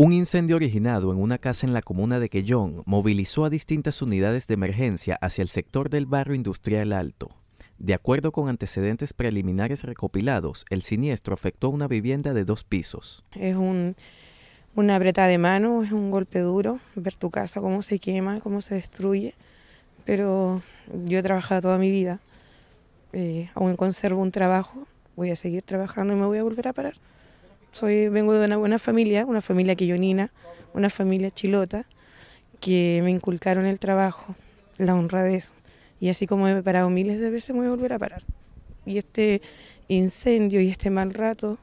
Un incendio originado en una casa en la comuna de Quellón movilizó a distintas unidades de emergencia hacia el sector del barrio industrial alto. De acuerdo con antecedentes preliminares recopilados, el siniestro afectó una vivienda de dos pisos. Es una breta de mano, es un golpe duro, ver tu casa, cómo se quema, cómo se destruye. Pero yo he trabajado toda mi vida, eh, aún conservo un trabajo, voy a seguir trabajando y me voy a volver a parar. Soy, vengo de una buena familia, una familia quillonina, una familia chilota, que me inculcaron el trabajo, la honradez. Y así como he parado miles de veces, me voy a volver a parar. Y este incendio y este mal rato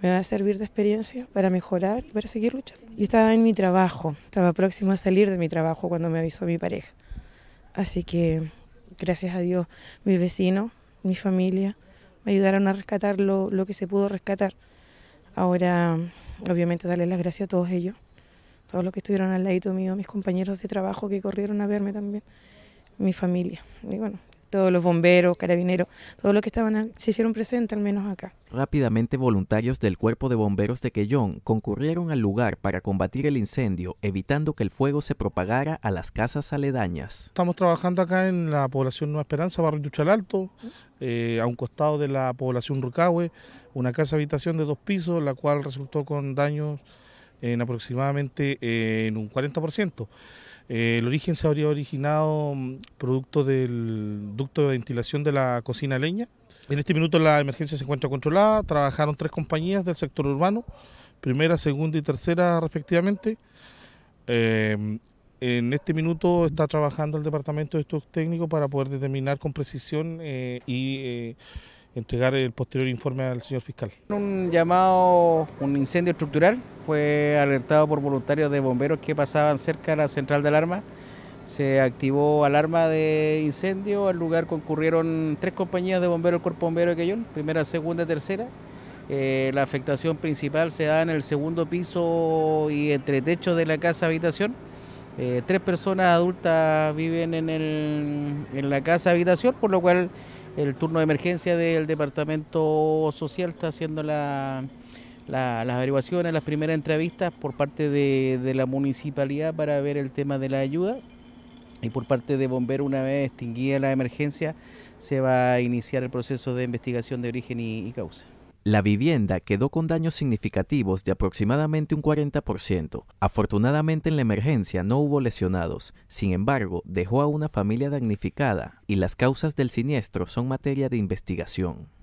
me va a servir de experiencia para mejorar y para seguir luchando. Yo estaba en mi trabajo, estaba próximo a salir de mi trabajo cuando me avisó mi pareja. Así que, gracias a Dios, mi vecino mi familia, me ayudaron a rescatar lo que se pudo rescatar. Ahora, obviamente, darles las gracias a todos ellos, todos los que estuvieron al ladito mío, mis compañeros de trabajo que corrieron a verme también, mi familia. Y bueno, todos los bomberos, carabineros, todos los que estaban se hicieron presentes al menos acá. Rápidamente voluntarios del cuerpo de bomberos de Quellón concurrieron al lugar para combatir el incendio, evitando que el fuego se propagara a las casas aledañas. Estamos trabajando acá en la población Nueva Esperanza, barrio Yuchal Alto, eh, a un costado de la población Rucahue, una casa habitación de dos pisos, la cual resultó con daños en aproximadamente eh, en un 40%. Eh, el origen se habría originado mm, producto del ducto de ventilación de la cocina leña. En este minuto la emergencia se encuentra controlada. Trabajaron tres compañías del sector urbano, primera, segunda y tercera respectivamente. Em, en este minuto está trabajando el Departamento de Estudios Técnicos para poder determinar con precisión eh, y eh, entregar el posterior informe al señor fiscal. Un llamado, un incendio estructural, fue alertado por voluntarios de bomberos que pasaban cerca de la central de alarma. Se activó alarma de incendio, al lugar concurrieron tres compañías de bomberos, el Cuerpo Bombero de Cayón, primera, segunda y tercera. Eh, la afectación principal se da en el segundo piso y entre techo de la casa habitación. Eh, tres personas adultas viven en, el, en la casa habitación, por lo cual el turno de emergencia del Departamento Social está haciendo las averiguaciones, las primeras entrevistas por parte de, la municipalidad para ver el tema de la ayuda. Y por parte de Bombero, una vez extinguida la emergencia, se va a iniciar el proceso de investigación de origen y causa. La vivienda quedó con daños significativos de aproximadamente un 40%. Afortunadamente en la emergencia no hubo lesionados, sin embargo dejó a una familia damnificada y las causas del siniestro son materia de investigación.